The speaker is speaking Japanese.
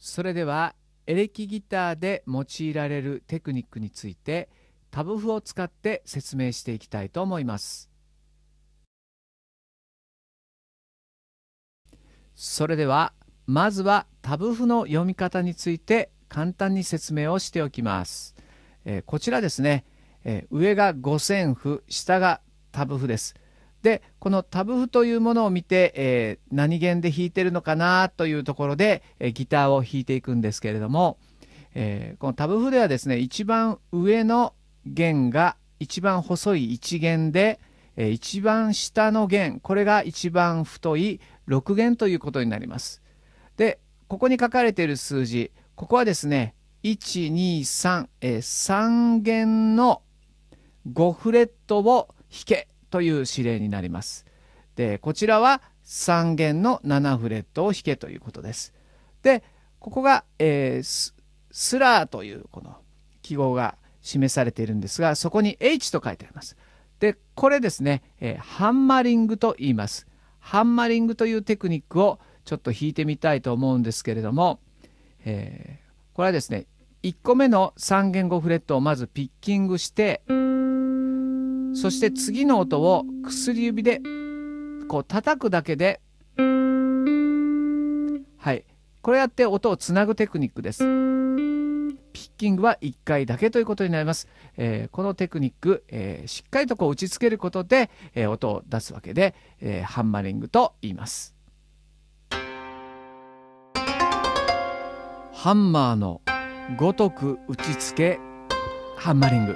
それではエレキギターで用いられるテクニックについてタブ譜を使って説明していきたいと思います。それではまずはタブ譜の読み方について簡単に説明をしておきます。えー、こちらですね、えー、上が五線譜下がタブ譜です。でこのタブ譜というものを見て、えー、何弦で弾いてるのかなというところで、えー、ギターを弾いていくんですけれども、えー、このタブ譜ではですね一番上の弦が一番細い1弦で、えー、一番下の弦これが一番太い6弦ということになります。でここに書かれている数字ここはですね1233、えー、弦の5フレットを弾けという指令になります。でこちらは3弦の7フレットを弾けということです。でここが、えー、スラーというこの記号が示されているんですがそこに H と書いてあります。でこれですね、えー、ハンマリングと言います。ハンマリングというテクニックをちょっと弾いてみたいと思うんですけれども、えー、これはですね1個目の3弦5フレットをまずピッキングして。そして次の音を薬指でこう叩くだけではいこれやって音をつなぐテクニックですピッキングは1回だけということになります、えー、このテクニック、えー、しっかりとこう打ちつけることで、えー、音を出すわけで、えハンマリングと言いますハンマーのごとく打ちつけハンマリング